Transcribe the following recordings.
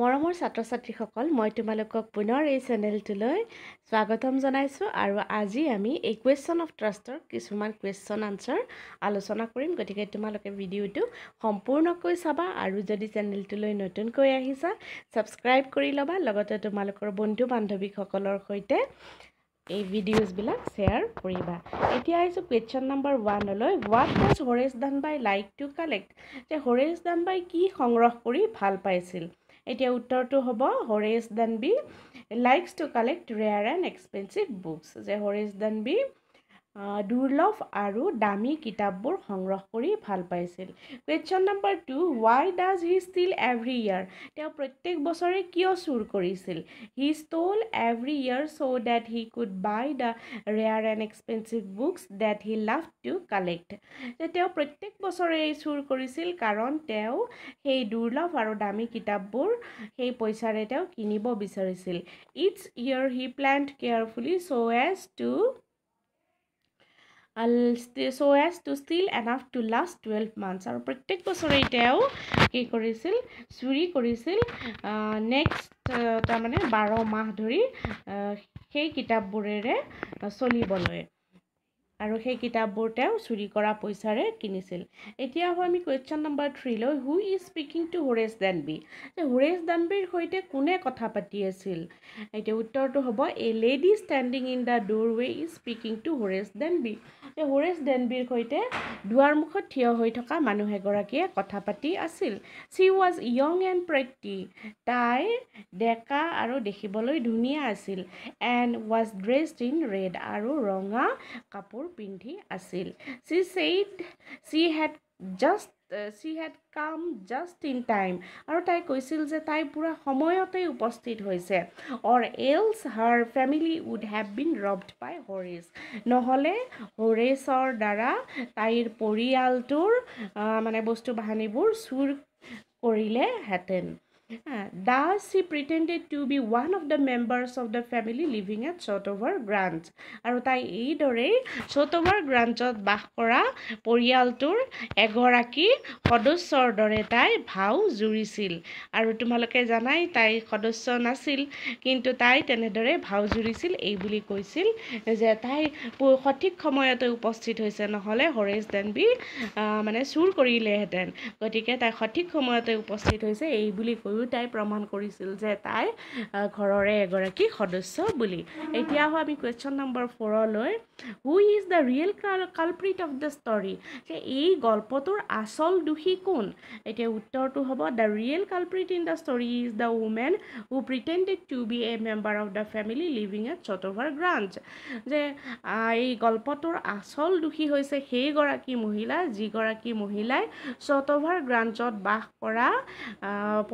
মৰমৰ ছাত্ৰ ছাত্ৰীসকল মই তোমালোকক পুনৰ এই চেনেলটোলৈ স্বাগতম জনাইছোঁ আৰু আজি আমি এই কুৱেশ্যন অফ ট্ৰাষ্টৰ কিছুমান কুৱেশ্যন আনচাৰ আলোচনা কৰিম গতিকে তোমালোকে ভিডিঅ'টো সম্পূৰ্ণকৈ চাবা আৰু যদি চেনেলটোলৈ নতুনকৈ আহিছা ছাবস্ক্ৰাইব কৰি ল'বা লগতে তোমালোকৰ বন্ধু বান্ধৱীসকলৰ সৈতে এই ভিডিঅ'জবিলাক শ্বেয়াৰ কৰিবা এতিয়া আহিছোঁ কুৱেশ্যন নম্বৰ ওৱানলৈ what was Horace Danby like to collect যে হৰেশ দানবাই কি সংগ্ৰহ কৰি ভাল পাইছিল এতিয়া উত্তৰটো হ'ব Horace Danby likes to collect rare and expensive books যে হৰেশ দানবি দুৰ্লভ আৰু দামী কিতাপবোৰ সংগ্ৰহ কৰি ভাল পাইছিল question number two why does he steal every year তেওঁ প্ৰত্যেক বছৰে কিয় চুৰ কৰিছিল he stole every year so' that he could buy the rare and expensive books that he love to collect যে তেওঁ প্ৰত্যেক বছৰে এই চুৰ কৰিছিল কাৰণ তেওঁ সেই দুৰ্লভ আৰু দামী কিতাপবোৰ সেই পইচাৰে তেওঁ কিনিব বিচাৰিছিল each year he planned carefully so' as to so as to still enough to last 12 months aru prottek bosore eteo ki korisil suri korisil next tar mane 12 mah dhori sei kitab borere choliboloi আৰু সেই কিতাপবোৰ তেওঁ চুৰি কৰা পইচাৰে কিনিছিল এতিয়া আহোঁ আমি কুৱেশ্যন নম্বৰ থ্ৰীলৈ who is speaking to Horace Danby Horace দানবীৰ সৈতে কোনে কথা পাতি আছিল এতিয়া উত্তৰটো হ'ব a lady standing in the doorway is speaking to Horace Danby এই হুৰেশ দানবীৰ সৈতে মুখত থিয় হৈ থকা মানুহ এগৰাকীয়ে কথা পাতি আছিল she was young and pretty তাই ডেকা আৰু দেখিবলৈ ধুনীয়া আছিল and was dressed in red আৰু ৰঙা কাপোৰ কাপোৰ পিন্ধি আছিল she said she had just she had come just in time আৰু তাই কৈছিল যে তাই পূৰা সময়তে উপস্থিত হৈছে or else her family would have been robbed by Horace নহ'লে হৰিচৰ দ্বাৰা তাইৰ পৰিয়ালটোৰ মানে বস্তু বাহানিবোৰ চুৰ কৰিলেহেঁতেন thus he pretended to be one of the members of the family living at Shotover Grange আৰু তাই এইদৰেই শ্বট অভাৰ গ্ৰাঞ্চত বাস কৰা পৰিয়ালটোৰ এগৰাকী সদস্যৰ দৰে তাই ভাও জুৰিছিল আৰু তোমালোকে জানাই তাই সদস্য নাছিল কিন্তু তাই তেনেদৰে ভাও জুৰিছিল এইবুলি কৈছিল যে তাই সঠিক সময়তে উপস্থিত হৈছে নহ'লে হৰেশ ডেন বি মানে চুৰ কৰিলেহেঁতেন গতিকে তাই সঠিক সময়তে উপস্থিত হৈছে এইবুলি কৈ দুয়োটাই প্ৰমাণ কৰিছিল যে তাই ঘৰৰে এগৰাকী সদস্য বুলি এতিয়া আহোঁ আমি কুৱেশ্যন নম্বৰ ফ'ৰলৈ who is the real culprit of the story যে এই গল্পটোৰ আচল দোষী কোন এতিয়া উত্তৰটো হ'ব the real culprit in the story is the women who pretended to be a member of the family living at Shotover Grange যে এই গল্পটোৰ আচল দোষী হৈছে সেইগৰাকী মহিলা যিগৰাকী মহিলাই চটভাৰ গ্ৰাঞ্চত বাস কৰা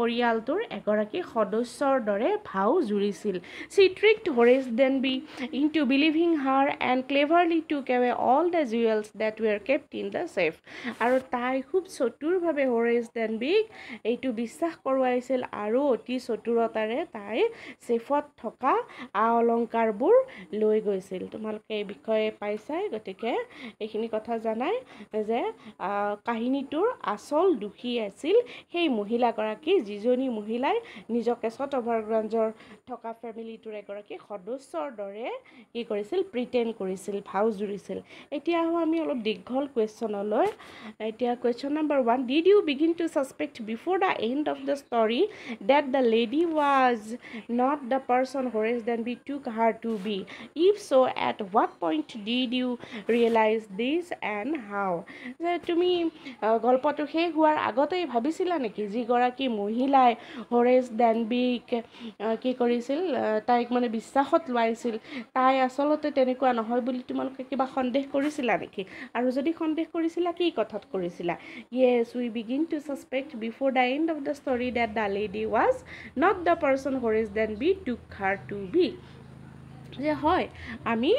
পৰিয়াল পৰিয়ালটোৰ এগৰাকী সদস্যৰ দৰে ভাও জুৰিছিল she trick Horace Danby into believing her and cleverly took কেৱে all the jewels that were kept in the safe আৰু তাই খুব চতুৰভাৱে হৰেজ ডেন বিক এইটো বিশ্বাস কৰোৱাইছিল আৰু অতি চতুৰতাৰে তাই চেফত থকা আ অলংকাৰবোৰ লৈ গৈছিল তোমালোকে এই বিষয়ে পাইছাই গতিকে এইখিনি কথা জানাই যে কাহিনীটোৰ আচল দোষী আছিল সেই মহিলাগৰাকী যিজনী এজনী মহিলাই নিজকে শ্বট অভাৰগ্ৰাঞ্জৰ থকা ফেমিলিটোৰ এগৰাকী সদস্যৰ দৰে কি কৰিছিল প্ৰিটেইন কৰিছিল ভাও জুৰিছিল এতিয়া আহোঁ আমি অলপ দীঘল কুৱেশ্যনলৈ এতিয়া question number one did you begin to suspect before the end of the story that the lady was not the person Horace Danby took her to be if so' at what point did you realise this and how তুমি গল্পটো শেষ হোৱাৰ আগতেই ভাবিছিলা নেকি যিগৰাকী মহিলাই পেলাই হৰেচ ডেনবিক কি কৰিছিল তাইক মানে বিশ্বাসত লোৱাইছিল তাই আচলতে তেনেকুৱা নহয় বুলি তোমালোকে কিবা সন্দেহ কৰিছিলা নেকি আৰু যদি সন্দেহ কৰিছিলা কি কথাত কৰিছিলা yes we begin to suspect before the end of the story that the lady was not the person Horace Danby took her to be যে হয় আমি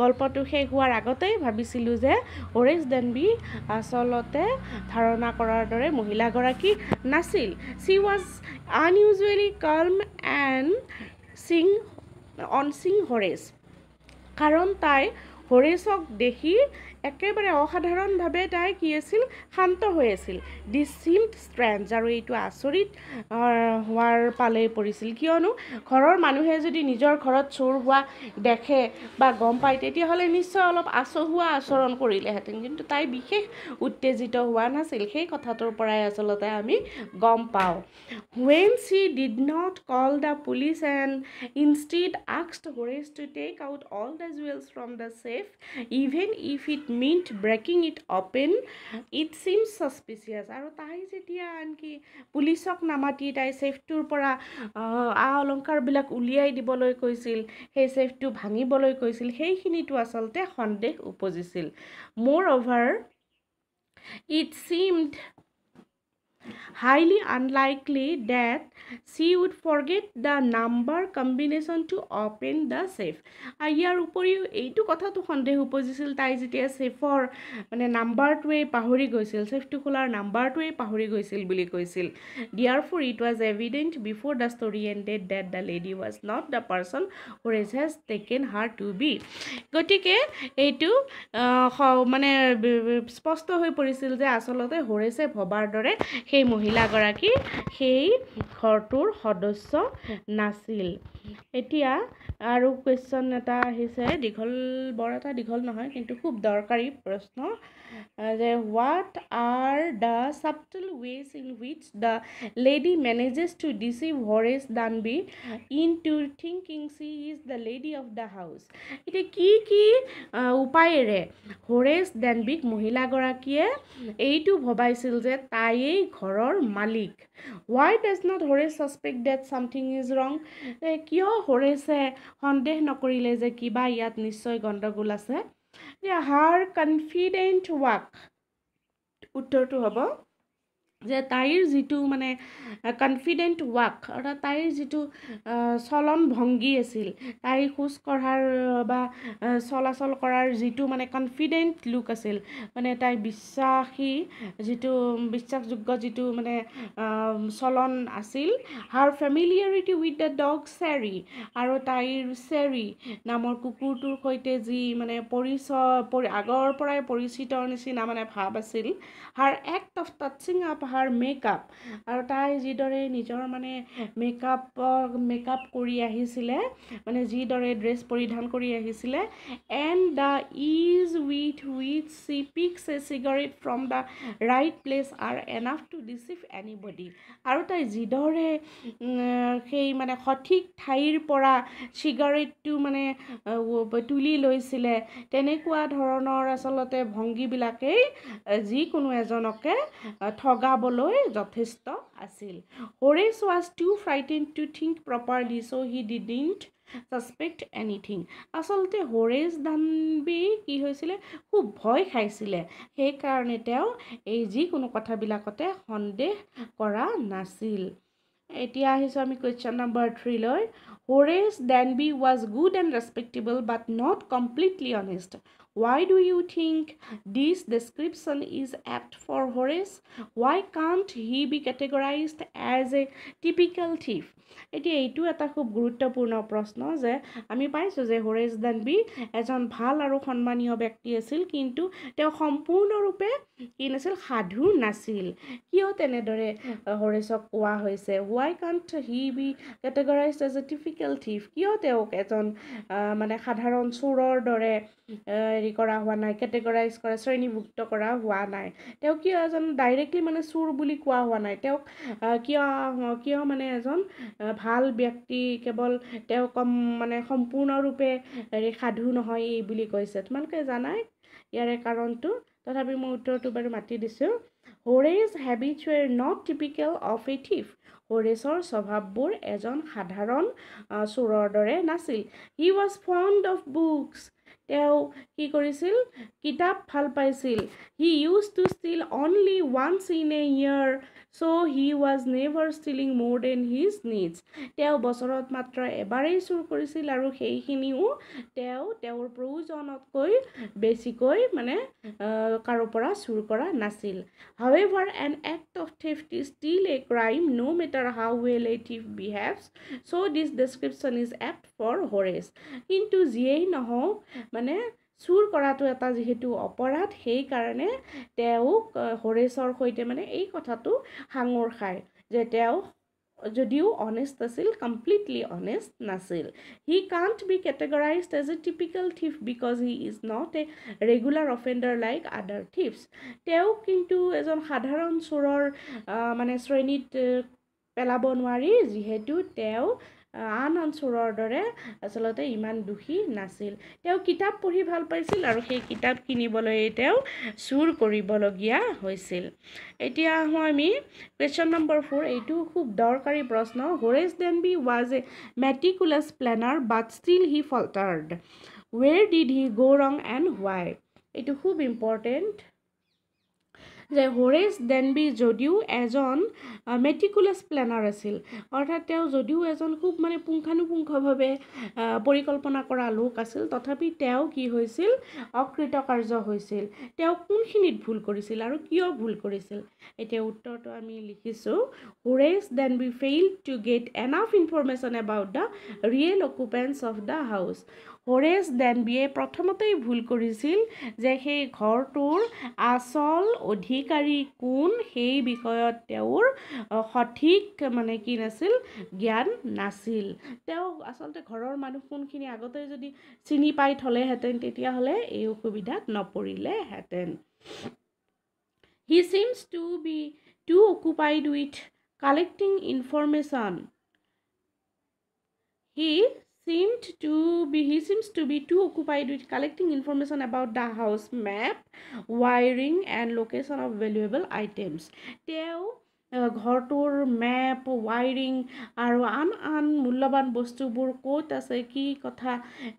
গল্পটো শেষ হোৱাৰ আগতেই ভাবিছিলোঁ যে অৰেজ ডেনবি আচলতে ধাৰণা কৰাৰ দৰে মহিলাগৰাকী নাছিল চি ৱাজ আনইউজুৱেলি কাম এণ্ড চিং অন চিং হৰেজ কাৰণ তাই হৰেশক দেখি একেবাৰে অসাধাৰণভাৱে তাই কি আছিল শান্ত হৈ আছিল দি চিম্ড ষ্ট্ৰেঞ্জ আৰু এইটো আচৰিত হোৱাৰ পালেই পৰিছিল কিয়নো ঘৰৰ মানুহে যদি নিজৰ ঘৰত চোৰ হোৱা দেখে বা গম পায় তেতিয়াহ'লে নিশ্চয় অলপ আচহুৱা আচৰণ কৰিলেহেঁতেন কিন্তু তাই বিশেষ উত্তেজিত হোৱা নাছিল সেই কথাটোৰ পৰাই আচলতে আমি গম পাওঁ when she did not call the police and instead asks Horace to take out all the jewels from the চে safe even if it meant breaking it open it seems suspicious aro tai jetia anki police ok namati tai safe tur para a alankar bilak uliai diboloi koisil he safe tu bhangi boloi koisil he khini tu asalte khondeh upojisil moreover it seemed highly unlikely that she would forget the number combination to open the safe আৰু ইয়াৰ উপৰিও এইটো কথাটো সন্দেহ উপজিছিল তাই যেতিয়া চেফৰ মানে নাম্বাৰটোৱেই পাহৰি গৈছিল চেফটো খোলাৰ নাম্বাৰটোৱেই পাহৰি গৈছিল বুলি কৈছিল therefore it was evident before the story ended that the lady was not the person Horace has taken her to be গতিকে এইটো মানে স্পষ্ট হৈ পৰিছিল যে আচলতে হৰেছে ভবাৰ দৰে সেই সেই মহিলাগৰাকী সেই ঘৰটোৰ সদস্য নাছিল এতিয়া আৰু কুৱেশ্যন এটা আহিছে দীঘল বৰ এটা দীঘল নহয় কিন্তু খুব দৰকাৰী প্ৰশ্ন যে what are the subtle ways in which the lady manages to deceive Horace Danby into thinking she is the lady of the house এতিয়া কি কি উপায়েৰে হৰেজ দানবিক মহিলাগৰাকীয়ে এইটো ভবাইছিল যে তাইয়েই ঘৰৰ মালিক why does not Horace suspect that something is wrong কিয় হৰেছে সন্দেহ নকৰিলে যে কিবা ইয়াত নিশ্চয় গণ্ডগোল আছে হাৰ কনফিডেণ্ট ৱাক উত্তৰটো হ'ব যে তাইৰ যিটো মানে কনফিডেণ্ট ৱাক অৰ্থাৎ তাইৰ যিটো চলন ভংগী আছিল তাই কঢ়াৰ বা চলাচল কৰাৰ যিটো মানে কনফিডেণ্ট লুক আছিল মানে তাইৰ বিশ্বাসী যিটো বিশ্বাসযোগ্য যিটো মানে চলন আছিল her familiarity with the dog Sherry আৰু তাইৰ চেৰি নামৰ কুকুৰটোৰ সৈতে যি মানে পৰিচয় আগৰ পৰাই পৰিচিতৰ নিচিনা মানে ভাৱ আছিল her act of touching up her makeup আৰু তাই যিদৰে নিজৰ মানে মেকআপক মেকআপ কৰি আহিছিলে মানে যিদৰে ড্ৰেছ পৰিধান কৰি আহিছিলে and the ease with with she picks a cigarette from the right place are enough to deceive anybody আৰু তাই যিদৰে সেই মানে সঠিক ঠাইৰ পৰা চিগাৰেটটো মানে তুলি লৈছিলে তেনেকুৱা ধৰণৰ আচলতে ভংগীবিলাকেই যিকোনো এজনকে ঠগাব হ'বলৈ যথেষ্ট আছিল Horace was too frighten to think properly so' he didn't suspect anything আচলতে হৰেচ দানবি কি হৈছিলে খুব ভয় খাইছিলে সেইকাৰণে তেওঁ এই যিকোনো কথাবিলাকতে সন্দেহ কৰা নাছিল এতিয়া আহিছোঁ আমি কুৱেশ্যন নম্বৰ থ্ৰীলৈ Horace Danby was good and respectable but not completely honest. Why do you think this description is apt for Horace? Why can't he be categorized as a typical thief? এতিয়া এইটো এটা খুব গুৰুত্বপূৰ্ণ প্ৰশ্ন যে আমি পাইছোঁ যে হৰেশ দানবি এজন ভাল আৰু সন্মানীয় ব্যক্তি আছিল কিন্তু তেওঁ সম্পূৰ্ণৰূপে কি নাছিল সাধু নাছিল কিয় তেনেদৰে হৰেশক কোৱা হৈছে why can't he be categorise as a typical typical thief কিয় তেওঁক এজন মানে সাধাৰণ চোৰৰ দৰে হেৰি কৰা হোৱা নাই কেটেগৰাইজ কৰা শ্ৰেণীভুক্ত কৰা হোৱা নাই তেওঁ কিয় এজন ডাইৰেক্টলি মানে চোৰ বুলি কোৱা হোৱা নাই তেওঁক কিয় কিয় মানে এজন ভাল ব্যক্তি কেৱল তেওঁ কম মানে সম্পূৰ্ণৰূপে হেৰি সাধু নহয় এই বুলি কৈছে তোমালোকে জানাই ইয়াৰে কাৰণটো তথাপি মই উত্তৰটো বাৰু মাতি দিছোঁ Horace habits were not typical of a thief হৰিশৰ স্বভাৱবোৰ এজন সাধাৰণ চোৰৰ দৰে নাছিল he was fond of books তেওঁ কি কৰিছিল কিতাপ ভাল পাইছিল he use to steal only once in a year so' he was never stealing more than his needs তেওঁ বছৰত মাত্ৰ এবাৰেই চুৰ কৰিছিল আৰু সেইখিনিও তেওঁ তেওঁৰ প্ৰয়োজনতকৈ বেছিকৈ মানে কাৰো পৰা চুৰ কৰা নাছিল ever an act of theft is still a crime no' matter how well a thief behaves so' this description is apt for Horace কিন্তু যিয়েই নহওক মানে চুৰ কৰাটো এটা যিহেতু অপৰাধ সেইকাৰণে তেওঁক হৰেশ্বৰ সৈতে মানে এই কথাটো সাঙুৰ খায় যে তেওঁ যদিও অনেষ্ট আছিল কমপ্লিটলি অনেষ্ট নাছিল he can't be categorised as a typical thief because he is not a regular offender like other thieves তেওঁক কিন্তু এজন সাধাৰণ চোৰৰ মানে শ্ৰেণীত পেলাব নোৱাৰি যিহেতু তেওঁ আন আন চোৰৰ দৰে আচলতে ইমান দুখী নাছিল তেওঁ কিতাপ পঢ়ি ভাল পাইছিল আৰু সেই কিতাপ কিনিবলৈয়ে তেওঁ চুৰ কৰিবলগীয়া হৈছিল এতিয়া আহোঁ আমি কুৱেশ্যন নম্বৰ ফ'ৰ এইটো খুব দৰকাৰী প্ৰশ্ন Horace B was a meticulous planner but still he faltered where did he go' wrong and হোৱাই এইটো খুব ইম্পৰ্টেণ্ট যে হৰেজ ডেনবি যদিও এজন মেট্ৰিকুলাছ প্লেনাৰ আছিল অৰ্থাৎ তেওঁ যদিও এজন খুব মানে পুংখানুপুংখভাৱে পৰিকল্পনা কৰা লোক আছিল তথাপি তেওঁ কি হৈছিল অকৃতকাৰ্য হৈছিল তেওঁ কোনখিনিত ভুল কৰিছিল আৰু কিয় ভুল কৰিছিল এতিয়া উত্তৰটো আমি লিখিছোঁ Horace Danby fail to get enough information about the real occupants of the house Horace দানবীয়ে প্ৰথমতেই ভুল কৰিছিল যে সেই ঘৰটোৰ আচল অধিকাৰী কোন সেই বিষয়ত তেওঁৰ সঠিক মানে কি নাছিল জ্ঞান নাছিল তেওঁ আচলতে ঘৰৰ মানুহ কোনখিনি আগতে যদি চিনি পাই থ'লেহেঁতেন তেতিয়াহ'লে এই অসুবিধাত নপৰিলেহেঁতেন he seems to be too occupied with collecting information he seemed to be he seems to be too occupied with collecting information about the house map wiring and location of valuable items তেওঁ ঘৰটোৰ map wiring আৰু আন আন মূল্যৱান বস্তুবোৰ ক'ত আছে কি কথা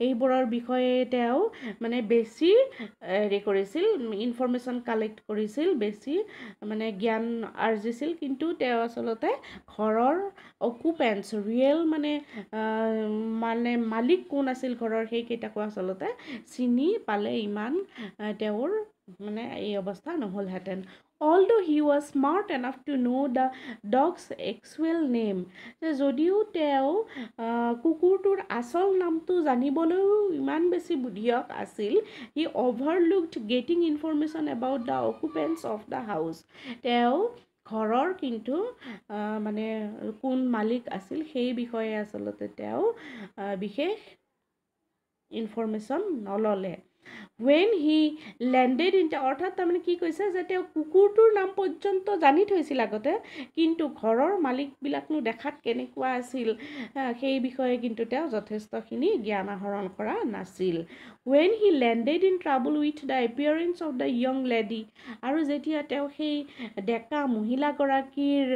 এইবোৰৰ বিষয়ে তেওঁ মানে বেছি হেৰি কৰিছিল ইনফৰ্মেশ্যন কালেক্ট কৰিছিল বেছি মানে জ্ঞান আৰ্জিছিল কিন্তু তেওঁ আচলতে ঘৰৰ অকুপেঞ্চ ৰিয়েল মানে মানে মালিক কোন আছিল ঘৰৰ সেইকেইটাকো আচলতে চিনি পালে ইমান তেওঁৰ মানে এই অৱস্থা নহ'লহেঁতেন although' he was smart enough to know' the dog's actual name যদিও তেওঁ কুকুৰটোৰ আচল নামটো জানিবলৈও ইমান বেছি বুদ্ধিয়ক আছিল he overlooked getting information about the occupants of the house তেওঁ ঘৰৰ কিন্তু মানে কোন মালিক আছিল সেই বিষয়ে আচলতে তেওঁ বিশেষ ইনফৰ্মেশ্যন নল'লে when he landed in the অৰ্থাৎ তাৰমানে কি কৈছে যে তেওঁ কুকুৰটোৰ নাম পৰ্যন্ত জানি থৈছিল আগতে কিন্তু ঘৰৰ মালিকবিলাকনো দেখাত কেনেকুৱা আছিল সেই বিষয়ে কিন্তু তেওঁ যথেষ্টখিনি জ্ঞান আহৰণ কৰা নাছিল when he landed in trouble with the appearance of the young lady আৰু যেতিয়া তেওঁ সেই ডেকা মহিলাগৰাকীৰ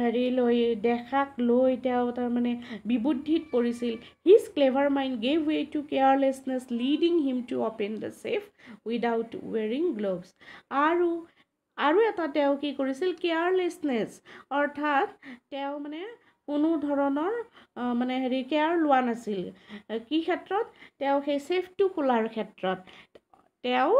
হেৰিলৈ দেখাক লৈ তেওঁ তাৰমানে বিবুদ্ধিত পৰিছিল his clever mind gave way to carelessness leading him to open in the safe without wearing gloves. Aru Aru ata teo ki kurisil carelessness or tat teo mane kunu dharanar mane heri care luanasil. Ki khetrat teo ke safe to kular khetrat. Teo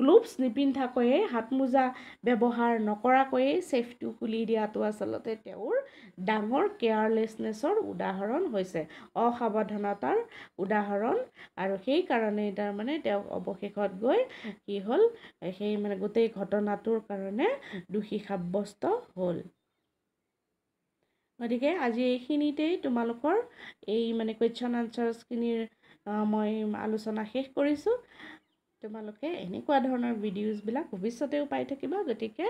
gloves নিপিন্ধাকৈয়ে হাতমোজা ব্যৱহাৰ নকৰাকৈয়ে চেফটো খুলি দিয়াটো আচলতে তেওঁৰ ডাঙৰ কেয়াৰলেছনেছৰ উদাহৰণ হৈছে অসাৱধানতাৰ উদাহৰণ আৰু সেইকাৰণেই তাৰমানে তেওঁক অৱশেষত গৈ কি হ'ল সেই মানে গোটেই ঘটনাটোৰ কাৰণে দোষী সাব্যস্ত হ'ল গতিকে আজি এইখিনিতেই তোমালোকৰ এই মানে কুৱেশ্যন আনচাৰ্ছখিনিৰ মই আলোচনা শেষ কৰিছোঁ তোমালোকে এনেকুৱা ধৰণৰ ভিডিঅ'জবিলাক ভৱিষ্যতেও পাই থাকিবা গতিকে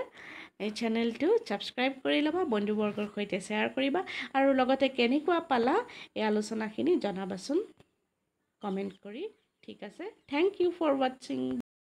এই চেনেলটো ছাবস্ক্ৰাইব কৰি ল'বা বন্ধুবৰ্গৰ সৈতে শ্বেয়াৰ কৰিবা আৰু লগতে কেনেকুৱা পালা এই আলোচনাখিনি জনাবাচোন কমেণ্ট কৰি ঠিক আছে থেংক ইউ ফৰ ৱাটছিং